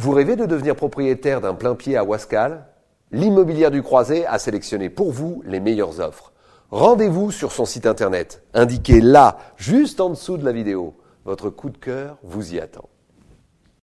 Vous rêvez de devenir propriétaire d'un plein pied à Wascal L'immobilière du Croisé a sélectionné pour vous les meilleures offres. Rendez-vous sur son site internet, indiqué là, juste en dessous de la vidéo. Votre coup de cœur vous y attend.